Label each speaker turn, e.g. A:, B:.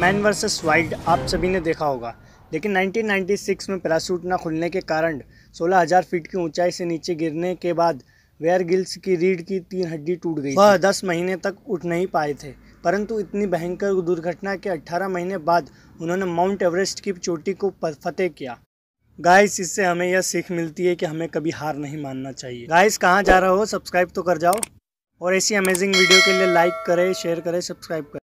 A: man versus wild आप सभी ने देखा होगा लेकिन 1996 में पैराशूट ना खुलने के कारण 16000 फीट की ऊंचाई से नीचे गिरने के बाद वेयर गिल्स की रीढ़ की तीन हड्डी टूट गई वह दस महीने तक उठ नहीं पाए थे परंतु इतनी भयंकर दुर्घटना के 18 महीने बाद उन्होंने माउंट एवरेस्ट की चोटी को फतेह किया गाइस इससे हमें यह सीख मिलती है कि हमें कभी हार नहीं मानना चाहिए गाइस कहाँ जा रहे हो सब्सक्राइब तो कर जाओ और ऐसी अमेजिंग वीडियो के लिए लाइक करें शेयर करें सब्सक्राइब करें